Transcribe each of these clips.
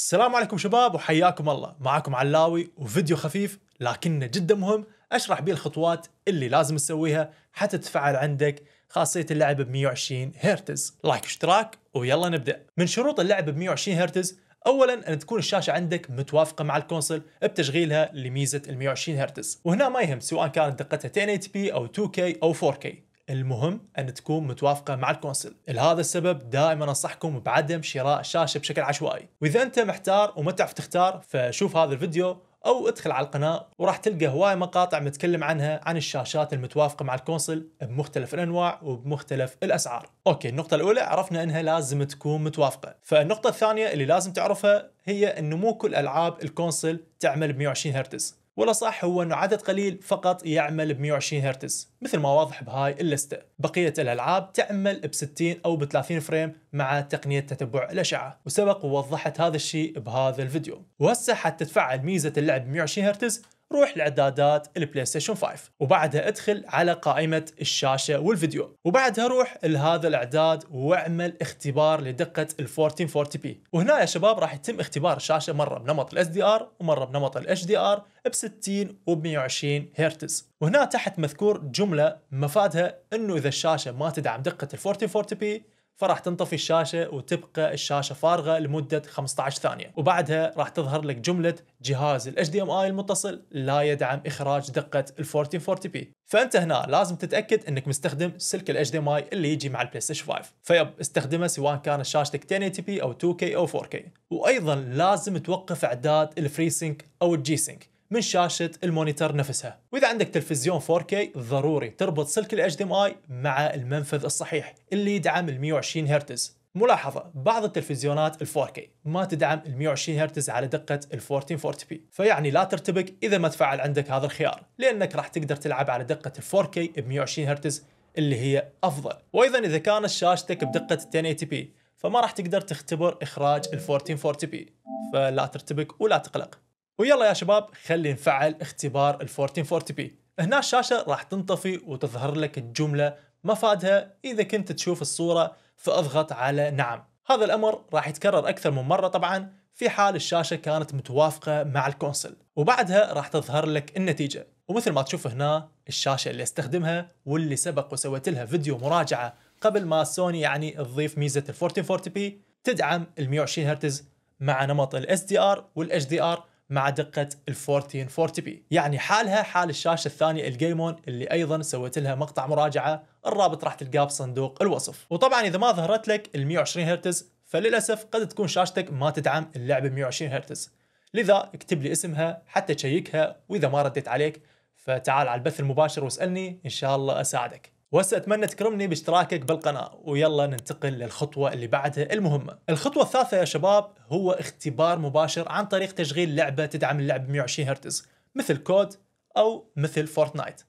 السلام عليكم شباب وحياكم الله معكم علاوي وفيديو خفيف لكنه جدا مهم اشرح بيه الخطوات اللي لازم تسويها حتى تفعل عندك خاصية اللعب ب 120 هرتز لايك اشتراك ويلا نبدأ من شروط اللعب ب 120 هرتز اولا ان تكون الشاشه عندك متوافقه مع الكونسل بتشغيلها لميزه ال 120 هرتز وهنا ما يهم سواء كانت دقتها 1080p او 2k او 4k المهم أن تكون متوافقة مع الكونسل لهذا السبب دائما أنصحكم بعدم شراء شاشة بشكل عشوائي وإذا أنت محتار وما تعرف تختار فشوف هذا الفيديو او ادخل على القناه وراح تلقى هواي مقاطع متكلم عنها عن الشاشات المتوافقه مع الكونسل بمختلف الانواع وبمختلف الاسعار. اوكي النقطه الاولى عرفنا انها لازم تكون متوافقه، فالنقطه الثانيه اللي لازم تعرفها هي انه مو كل العاب الكونسل تعمل ب 120 هرتز، ولا صح هو أنه عدد قليل فقط يعمل ب 120 هرتز مثل ما واضح بهاي اللستة بقية الألعاب تعمل ب 60 أو ب 30 فريم مع تقنية تتبع الأشعة وسبق ووضحت هذا الشيء بهذا الفيديو وهسه حتى تفعل ميزة اللعب ب 120 هرتز روح لاعدادات البلاي ستيشن 5 وبعدها ادخل على قائمه الشاشه والفيديو وبعدها روح لهذا الاعداد واعمل اختبار لدقه ال 1440 بي وهنا يا شباب راح يتم اختبار الشاشه مره بنمط الاس دي ار ومره بنمط الاتش دي ار ب 60 وب 120 هرتز وهنا تحت مذكور جمله مفادها انه اذا الشاشه ما تدعم دقه ال 1440 بي فراح تنطفي الشاشه وتبقى الشاشه فارغه لمده 15 ثانيه وبعدها راح تظهر لك جمله جهاز ال HDMI المتصل لا يدعم اخراج دقه ال 1440 p فانت هنا لازم تتاكد انك مستخدم سلك ال HDMI اللي يجي مع البلاي ستيشن 5 فيب استخدمه سواء كانت شاشتك 1080p او 2K او 4K وايضا لازم توقف اعداد الفري سينك او الجي سينك من شاشة المونيتر نفسها وإذا عندك تلفزيون 4K ضروري تربط سلك ال HDMI مع المنفذ الصحيح اللي يدعم ال 120 هرتز ملاحظة بعض التلفزيونات ال 4K ما تدعم ال 120 هرتز على دقة ال 1440p فيعني لا ترتبك إذا ما تفعل عندك هذا الخيار لأنك راح تقدر تلعب على دقة ال 4K ب 120 هرتز اللي هي أفضل وأيضا إذا كانت شاشتك بدقة 1080p فما راح تقدر تختبر إخراج ال 1440p فلا ترتبك ولا تقلق ويلا يا شباب خلي نفعل اختبار ال 1440 بي هنا الشاشة راح تنطفي وتظهر لك الجملة مفادها إذا كنت تشوف الصورة فاضغط على نعم هذا الأمر راح يتكرر أكثر من مرة طبعا في حال الشاشة كانت متوافقة مع الكونسل وبعدها راح تظهر لك النتيجة ومثل ما تشوف هنا الشاشة اللي استخدمها واللي سبق وسويت لها فيديو مراجعة قبل ما سوني يعني تضيف ميزة ال 1440p تدعم ال 120 هرتز مع نمط ال SDR وال HDR مع دقة ال 1440 بي يعني حالها حال الشاشة الثانية الجيمون اللي أيضا سويت لها مقطع مراجعة الرابط راح تلقاه بصندوق الوصف وطبعا إذا ما ظهرت لك ال 120 هرتز فللأسف قد تكون شاشتك ما تدعم اللعبة 120 هرتز لذا اكتب لي اسمها حتى تشيكها وإذا ما رديت عليك فتعال على البث المباشر واسألني إن شاء الله أساعدك وساتمنى اتمنى تكرمني باشتراكك بالقناه ويلا ننتقل للخطوه اللي بعدها المهمه الخطوه الثالثه يا شباب هو اختبار مباشر عن طريق تشغيل لعبه تدعم اللعب 120 هرتز مثل كود او مثل فورتنايت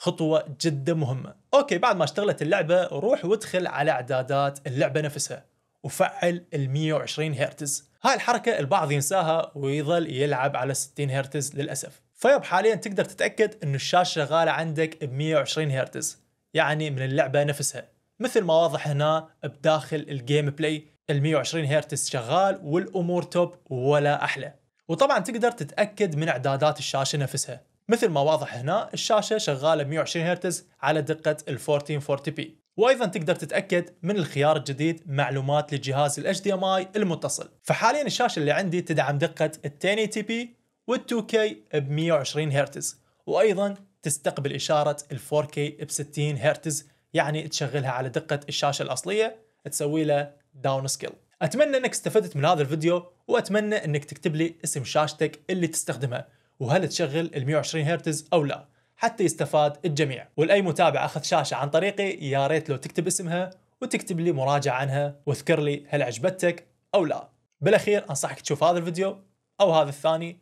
خطوة جدا مهمة أوكي بعد ما اشتغلت اللعبة روح وادخل على إعدادات اللعبة نفسها وفعل ال 120 هرتز هاي الحركة البعض ينساها ويظل يلعب على 60 هرتز للأسف فيب حاليا تقدر تتأكد أن الشاشة شغالة عندك ب 120 هرتز يعني من اللعبة نفسها مثل ما واضح هنا بداخل الجيم بلاي ال 120 هرتز شغال والامور توب ولا احلى وطبعا تقدر تتاكد من اعدادات الشاشه نفسها مثل ما واضح هنا الشاشه شغاله 120 هرتز على دقه ال 1440 بي وايضا تقدر تتاكد من الخيار الجديد معلومات للجهاز ال HDMI المتصل فحاليا الشاشه اللي عندي تدعم دقه ال 1080 بي وال 2K ب 120 هرتز وايضا تستقبل إشارة ال 4K ب 60 هرتز يعني تشغلها على دقة الشاشة الأصلية تسوي له داون سكيل أتمنى أنك استفدت من هذا الفيديو وأتمنى أنك تكتب لي اسم شاشتك اللي تستخدمها وهل تشغل ال 120 هرتز أو لا حتى يستفاد الجميع ولأي متابع أخذ شاشة عن طريقي يا ريت لو تكتب اسمها وتكتب لي مراجعة عنها واذكر لي هل عجبتك أو لا بالأخير أنصحك تشوف هذا الفيديو أو هذا الثاني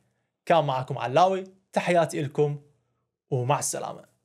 كان معكم علاوي تحياتي لكم ومع السلامه